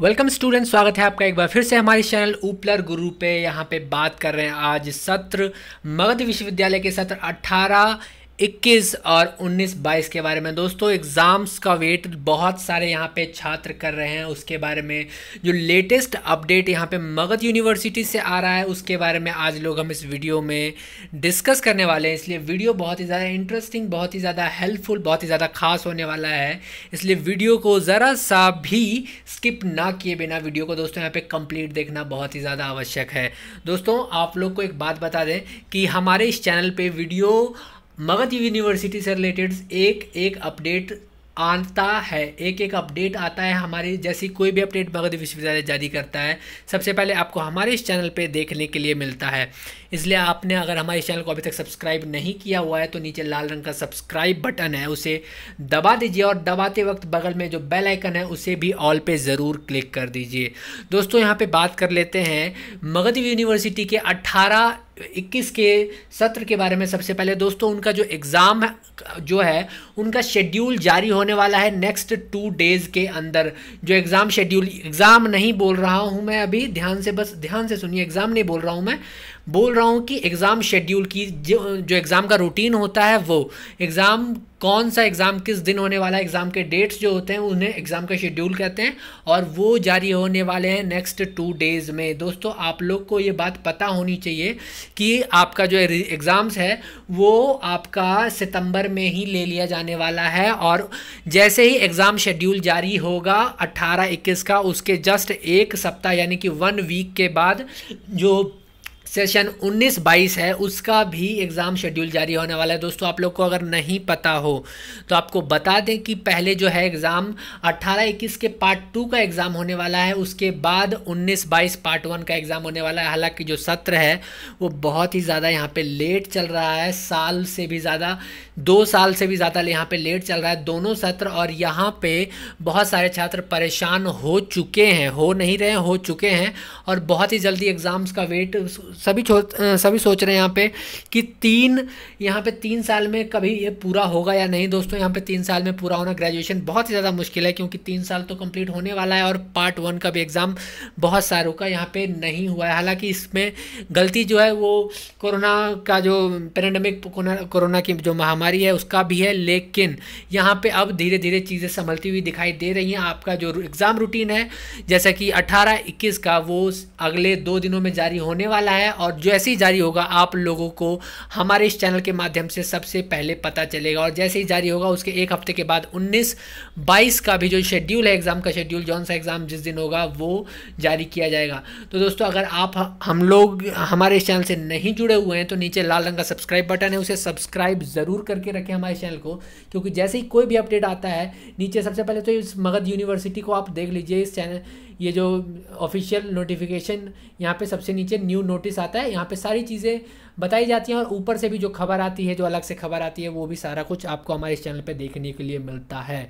welcome student स्वागत है आपका एक बार फिर से हमारे चैनल उपलर गुरु पे यहाँ पे बात कर रहे हैं आज सत्र मगध विश्वविद्यालय के सत्र 18 21 और 19 22 के बारे में दोस्तों एग्ज़ाम्स का वेट बहुत सारे यहाँ पे छात्र कर रहे हैं उसके बारे में जो लेटेस्ट अपडेट यहाँ पे मगध यूनिवर्सिटी से आ रहा है उसके बारे में आज लोग हम इस वीडियो में डिस्कस करने वाले हैं इसलिए वीडियो बहुत ही ज़्यादा इंटरेस्टिंग बहुत ही ज़्यादा हेल्पफुल बहुत ही ज़्यादा खास होने वाला है इसलिए वीडियो को ज़रा सा भी स्किप ना किए बिना वीडियो को दोस्तों यहाँ पर कंप्लीट देखना बहुत ही ज़्यादा आवश्यक है दोस्तों आप लोग को एक बात बता दें कि हमारे इस चैनल पर वीडियो मगध यूनिवर्सिटी से रिलेटेड एक एक अपडेट आता है एक एक अपडेट आता है हमारे जैसी कोई भी अपडेट मगध विश्वविद्यालय जारी करता है सबसे पहले आपको हमारे इस चैनल पे देखने के लिए मिलता है इसलिए आपने अगर हमारे चैनल को अभी तक सब्सक्राइब नहीं किया हुआ है तो नीचे लाल रंग का सब्सक्राइब बटन है उसे दबा दीजिए और दबाते वक्त बगल में जो बेल आइकन है उसे भी ऑल पे ज़रूर क्लिक कर दीजिए दोस्तों यहाँ पर बात कर लेते हैं मगध यूनिवर्सिटी के अट्ठारह इक्कीस के सत्र के बारे में सबसे पहले दोस्तों उनका जो एग्ज़ाम जो है उनका शेड्यूल जारी होने वाला है नेक्स्ट टू डेज़ के अंदर जो एग्ज़ाम शेड्यूल एग्ज़ाम नहीं बोल रहा हूँ मैं अभी ध्यान से बस ध्यान से सुनिए एग्ज़ाम नहीं बोल रहा हूँ मैं बोल रहा हूँ कि एग्ज़ाम शेड्यूल की जो जो एग्ज़ाम का रूटीन होता है वो एग्ज़ाम कौन सा एग्ज़ाम किस दिन होने वाला है एग्ज़ाम के डेट्स जो होते हैं उन्हें एग्ज़ाम का शेड्यूल कहते हैं और वो जारी होने वाले हैं नेक्स्ट टू डेज़ में दोस्तों आप लोग को ये बात पता होनी चाहिए कि आपका जो एग्ज़ाम्स है वो आपका सितंबर में ही ले लिया जाने वाला है और जैसे ही एग्ज़ाम शेड्यूल जारी होगा अट्ठारह इक्कीस का उसके जस्ट एक सप्ताह यानी कि वन वीक के बाद जो सेशन 19 बाईस है उसका भी एग्ज़ाम शेड्यूल जारी होने वाला है दोस्तों आप लोग को अगर नहीं पता हो तो आपको बता दें कि पहले जो है एग्ज़ाम 18-21 के पार्ट टू का एग्ज़ाम होने वाला है उसके बाद 19 बाईस पार्ट वन का एग्ज़ाम होने वाला है हालांकि जो सत्र है वो बहुत ही ज़्यादा यहाँ पर लेट चल रहा है साल से भी ज़्यादा दो साल से भी ज़्यादा यहाँ पर लेट चल रहा है दोनों सत्र और यहाँ पर बहुत सारे छात्र परेशान हो चुके हैं हो नहीं रहे हो चुके हैं और बहुत ही जल्दी एग्ज़ाम्स का वेट सभी सभी सोच रहे हैं यहाँ पे कि तीन यहाँ पे तीन साल में कभी ये पूरा होगा या नहीं दोस्तों यहाँ पे तीन साल में पूरा होना ग्रेजुएशन बहुत ही ज़्यादा मुश्किल है क्योंकि तीन साल तो कंप्लीट होने वाला है और पार्ट वन का भी एग्ज़ाम बहुत सारों का यहाँ पे नहीं हुआ है हालांकि इसमें गलती जो है वो कोरोना का जो पेंडेमिक कोरोना की जो महामारी है उसका भी है लेकिन यहाँ पर अब धीरे धीरे चीज़ें संभलती हुई दिखाई दे रही हैं आपका जो एग्ज़ाम रूटीन है जैसा कि अट्ठारह इक्कीस का वो अगले दो दिनों में जारी होने वाला है और जैसे ही जारी होगा आप लोगों को हमारे इस चैनल के माध्यम से सबसे पहले पता चलेगा और जैसे ही जारी होगा उसके एक हफ्ते के बाद उन्नीस बाईस का भी जो शेड्यूल है एग्ज़ाम का शेड्यूल जौन सा एग्ज़ाम जिस दिन होगा वो जारी किया जाएगा तो दोस्तों अगर आप हम लोग हमारे इस चैनल से नहीं जुड़े हुए हैं तो नीचे लाल रंग का सब्सक्राइब बटन है उसे सब्सक्राइब ज़रूर करके रखें हमारे चैनल को क्योंकि जैसे ही कोई भी अपडेट आता है नीचे सबसे पहले तो इस मगध यूनिवर्सिटी को आप देख लीजिए इस चैनल ये जो ऑफिशियल नोटिफिकेशन यहाँ पे सबसे नीचे न्यू नोटिस नोटिस आता है यहाँ पे सारी चीज़ें बताई जाती हैं और ऊपर से भी जो खबर आती है जो अलग से खबर आती है वो भी सारा कुछ आपको हमारे इस चैनल पे देखने के लिए मिलता है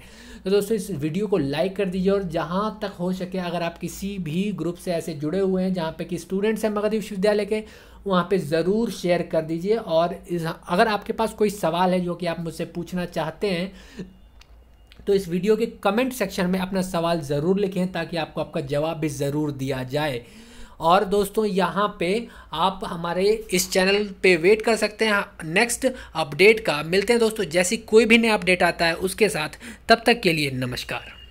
तो दोस्तों इस वीडियो को लाइक कर दीजिए और जहाँ तक हो सके अगर आप किसी भी ग्रुप से ऐसे जुड़े हुए हैं जहाँ पर कि स्टूडेंट्स हैं मगध विश्वविद्यालय के वहाँ पर ज़रूर शेयर कर दीजिए और अगर आपके पास कोई सवाल है जो कि आप मुझसे पूछना चाहते हैं तो इस वीडियो के कमेंट सेक्शन में अपना सवाल ज़रूर लिखें ताकि आपको आपका जवाब भी ज़रूर दिया जाए और दोस्तों यहाँ पे आप हमारे इस चैनल पे वेट कर सकते हैं नेक्स्ट अपडेट का मिलते हैं दोस्तों जैसी कोई भी नया अपडेट आता है उसके साथ तब तक के लिए नमस्कार